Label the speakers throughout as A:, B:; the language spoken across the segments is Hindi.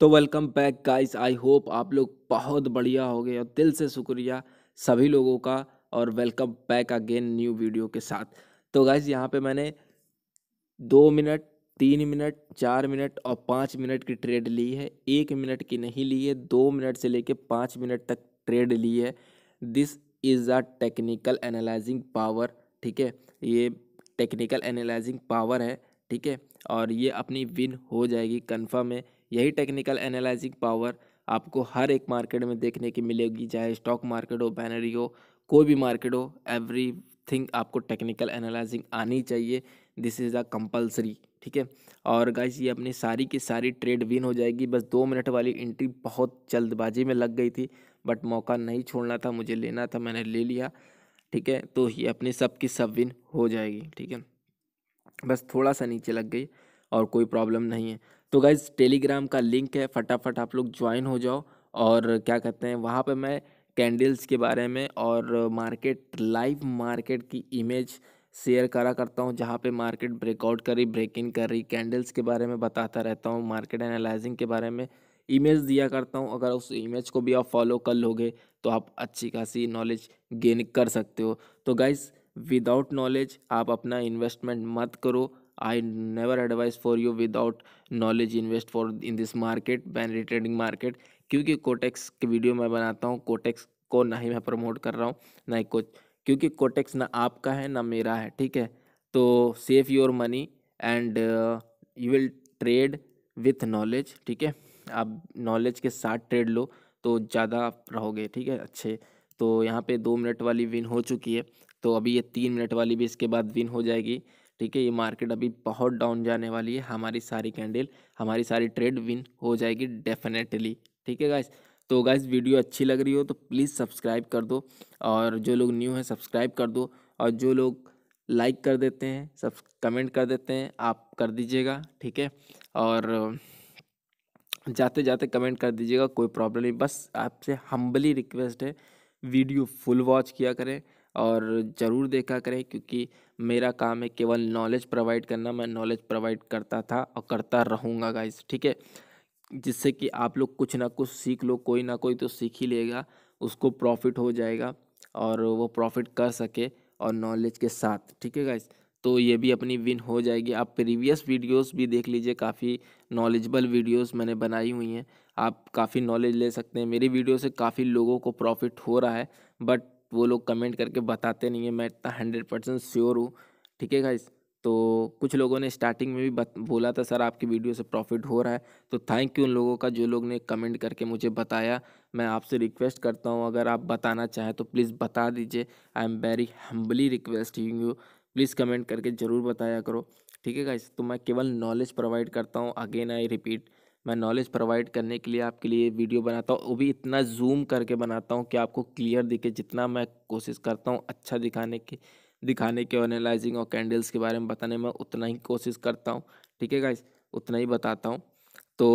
A: तो welcome back guys I hope आप लोग बहुत बढ़िया हो गए और दिल से शुक्रिया सभी लोगों का और welcome back again new video के साथ तो गाइस यहाँ पे मैंने दो मिनट तीन मिनट चार मिनट और पाँच मिनट की ट्रेड ली है एक मिनट की नहीं ली है दो मिनट से लेके पाँच मिनट तक ट्रेड ली है this is a technical analysing power ठीक है ये टेक्निकल एनालाइजिंग पावर है ठीक है और ये अपनी विन हो जाएगी कन्फर्म है यही टेक्निकल एनालाइजिंग पावर आपको हर एक मार्केट में देखने की मिलेगी चाहे स्टॉक मार्केट हो बैनरी हो कोई भी मार्केट हो एवरी थिंग आपको टेक्निकल एनालाइजिंग आनी चाहिए दिस इज़ अ कंपलसरी ठीक है और गाइस ये अपनी सारी की सारी ट्रेड विन हो जाएगी बस दो मिनट वाली एंट्री बहुत जल्दबाजी में लग गई थी बट मौका नहीं छोड़ना था मुझे लेना था मैंने ले लिया ठीक है तो ये अपनी सब की सब विन हो जाएगी ठीक है बस थोड़ा सा नीचे लग गई और कोई प्रॉब्लम नहीं है तो गाइज़ टेलीग्राम का लिंक है फटाफट आप लोग ज्वाइन हो जाओ और क्या कहते हैं वहाँ पर मैं कैंडल्स के बारे में और मार्केट लाइव मार्केट की इमेज शेयर करा करता हूँ जहाँ पे मार्केट ब्रेकआउट करी ब्रेक इन कर रही कैंडल्स के बारे में बताता रहता हूँ मार्केट एनालाइजिंग के बारे में इमेज दिया करता हूँ अगर उस इमेज को भी आप फॉलो कर लोगे तो आप अच्छी खासी नॉलेज गेन कर सकते हो तो गाइज़ विदाउट नॉलेज आप अपना इन्वेस्टमेंट मत करो I never advise for you without knowledge invest for in this market ban retrading market क्योंकि कोटेक्स की वीडियो मैं बनाता हूँ कोटेक्स को ना ही मैं प्रमोट कर रहा हूँ ना ही कुछ क्योंकि कोटेक्स ना आपका है ना मेरा है ठीक है तो save your money and you will trade with knowledge ठीक है आप नॉलेज के साथ ट्रेड लो तो ज़्यादा रहोगे ठीक है अच्छे तो यहाँ पे दो मिनट वाली विन हो चुकी है तो अभी ये तीन मिनट वाली भी इसके बाद विन हो जाएगी ठीक है ये मार्केट अभी बहुत डाउन जाने वाली है हमारी सारी कैंडल हमारी सारी ट्रेड विन हो जाएगी डेफिनेटली ठीक है गाइस तो गाइस वीडियो अच्छी लग रही हो तो प्लीज़ सब्सक्राइब कर दो और जो लोग न्यू हैं सब्सक्राइब कर दो और जो लोग लाइक कर देते हैं सब कमेंट कर देते हैं आप कर दीजिएगा ठीक है और जाते जाते कमेंट कर दीजिएगा कोई प्रॉब्लम नहीं बस आपसे हम्बली रिक्वेस्ट है वीडियो फुल वॉच किया करें और ज़रूर देखा करें क्योंकि मेरा काम है केवल नॉलेज प्रोवाइड करना मैं नॉलेज प्रोवाइड करता था और करता रहूँगा गाइस ठीक है जिससे कि आप लोग कुछ ना कुछ सीख लो कोई ना कोई तो सीख ही लेगा उसको प्रॉफिट हो जाएगा और वो प्रॉफिट कर सके और नॉलेज के साथ ठीक है गाइस तो ये भी अपनी विन हो जाएगी आप प्रीवियस वीडियोस भी देख लीजिए काफ़ी नॉलेजबल वीडियोस मैंने बनाई हुई हैं आप काफ़ी नॉलेज ले सकते हैं मेरी वीडियो से काफ़ी लोगों को प्रॉफिट हो रहा है बट वो लोग कमेंट करके बताते नहीं है मैं इतना हंड्रेड परसेंट श्योर हूँ ठीक है गाइस तो कुछ लोगों ने स्टार्टिंग में भी बत, बोला था सर आपकी वीडियो से प्रॉफिट हो रहा है तो थैंक यू उन लोगों का जो लोग ने कमेंट करके मुझे बताया मैं आपसे रिक्वेस्ट करता हूँ अगर आप बताना चाहें तो प्लीज़ बता दीजिए I am very humbly requesting you please comment करके ज़रूर बताया करो ठीक है गाइस तो मैं केवल नॉलेज प्रोवाइड करता हूँ अगेन आई रिपीट मैं नॉलेज प्रोवाइड करने के लिए आपके लिए वीडियो बनाता हूँ वो भी इतना जूम करके बनाता हूँ कि आपको क्लियर दिखे जितना मैं कोशिश करता हूँ अच्छा दिखाने की दिखाने के और एनालाइजिंग और कैंडल्स के बारे में बताने में उतना ही कोशिश करता हूँ ठीक है गाइस उतना ही बताता हूँ तो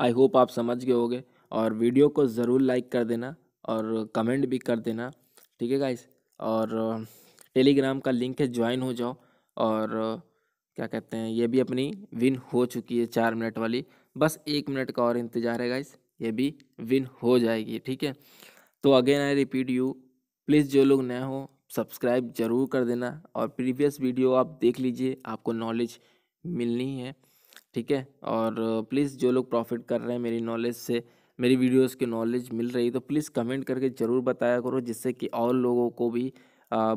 A: आई होप आप समझ गए होगे और वीडियो को ज़रूर लाइक कर देना और कमेंट भी कर देना ठीक है गाइस और टेलीग्राम का लिंक है ज्वाइन हो जाओ और क्या कहते हैं ये भी अपनी विन हो चुकी है चार मिनट वाली बस एक मिनट का और इंतजार है गाइस ये भी विन हो जाएगी ठीक है तो again I repeat you please जो लोग नए हो सब्सक्राइब जरूर कर देना और प्रीवियस वीडियो आप देख लीजिए आपको नॉलेज मिलनी है ठीक है और प्लीज़ जो लोग प्रॉफिट कर रहे हैं मेरी नॉलेज से मेरी वीडियोस की नॉलेज मिल रही तो प्लीज़ कमेंट करके ज़रूर बताया करो जिससे कि और लोगों को भी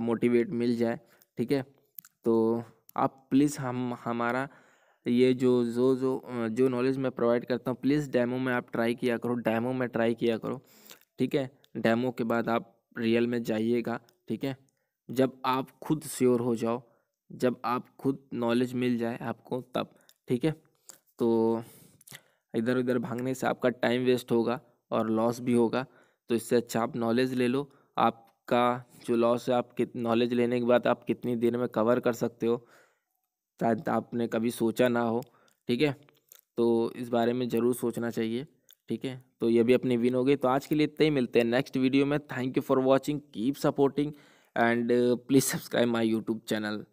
A: मोटिवेट मिल जाए ठीक है तो आप प्लीज़ हम हमारा ये जो जो जो जो नॉलेज मैं प्रोवाइड करता हूँ प्लीज़ डैमो में आप ट्राई किया करो डैमो में ट्राई किया करो ठीक है डैमो के बाद आप रियल में जाइएगा ठीक है जब आप खुद श्योर हो जाओ जब आप खुद नॉलेज मिल जाए आपको तब ठीक है तो इधर उधर भागने से आपका टाइम वेस्ट होगा और लॉस भी होगा तो इससे अच्छा आप नॉलेज ले लो आप का जो लॉस है आप कित नॉलेज लेने के बाद आप कितनी देर में कवर कर सकते हो शायद आपने कभी सोचा ना हो ठीक है तो इस बारे में ज़रूर सोचना चाहिए ठीक है तो ये भी अपनी विन हो गई तो आज के लिए इतना ही मिलते हैं नेक्स्ट वीडियो में thank you for watching keep supporting and please subscribe my YouTube channel